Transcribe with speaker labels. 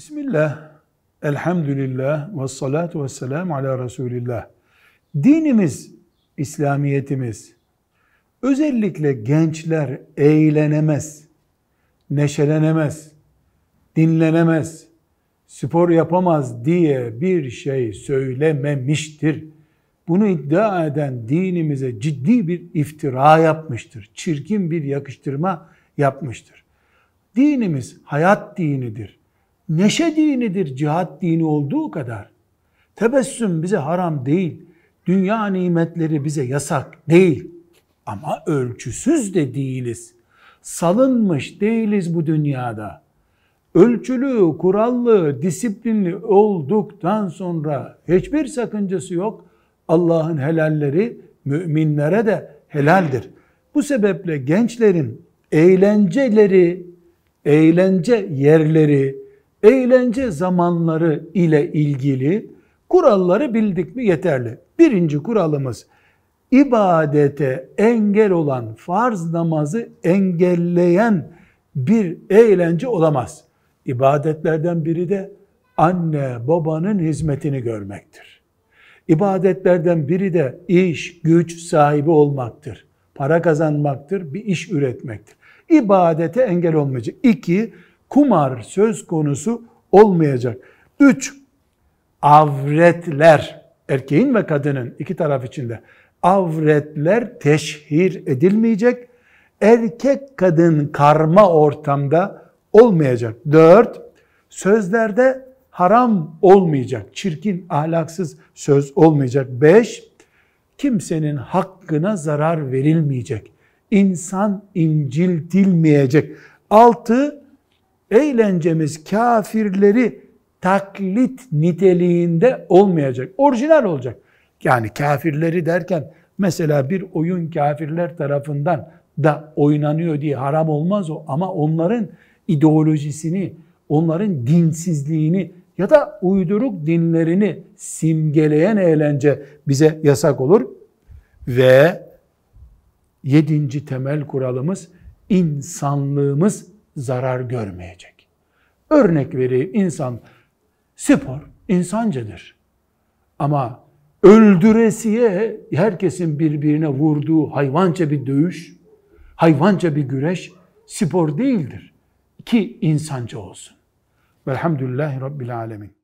Speaker 1: Bismillah, elhamdülillah ve salatu ve selamu ala Resulillah. Dinimiz, İslamiyetimiz, özellikle gençler eğlenemez, neşelenemez, dinlenemez, spor yapamaz diye bir şey söylememiştir. Bunu iddia eden dinimize ciddi bir iftira yapmıştır. Çirkin bir yakıştırma yapmıştır. Dinimiz hayat dinidir neşe dinidir cihat dini olduğu kadar. Tebessüm bize haram değil. Dünya nimetleri bize yasak değil. Ama ölçüsüz de değiliz. Salınmış değiliz bu dünyada. Ölçülü, kurallı, disiplinli olduktan sonra hiçbir sakıncası yok. Allah'ın helalleri müminlere de helaldir. Bu sebeple gençlerin eğlenceleri, eğlence yerleri, eğlence zamanları ile ilgili kuralları bildik mi yeterli. Birinci kuralımız ibadete engel olan farz namazı engelleyen bir eğlence olamaz. İbadetlerden biri de anne babanın hizmetini görmektir. İbadetlerden biri de iş, güç sahibi olmaktır. Para kazanmaktır, bir iş üretmektir. İbadete engel olmayacak. İki, kumar söz konusu olmayacak. Üç, avretler, erkeğin ve kadının iki taraf içinde avretler teşhir edilmeyecek. Erkek kadın karma ortamda olmayacak. Dört, sözlerde haram olmayacak. Çirkin, ahlaksız söz olmayacak. Beş, kimsenin hakkına zarar verilmeyecek. İnsan inciltilmeyecek. Altı, eğlencemiz kafirleri taklit niteliğinde olmayacak. Orijinal olacak. Yani kafirleri derken mesela bir oyun kafirler tarafından da oynanıyor diye haram olmaz o ama onların ideolojisini, onların dinsizliğini ya da uyduruk dinlerini simgeleyen eğlence bize yasak olur. Ve yedinci temel kuralımız insanlığımız zarar görmeyecek. Örnek vereyim insan spor insancadır. Ama öldüresiye herkesin birbirine vurduğu hayvanca bir dövüş, hayvanca bir güreş spor değildir. Ki insanca olsun. Velhamdülillahi Rabbil Alemin.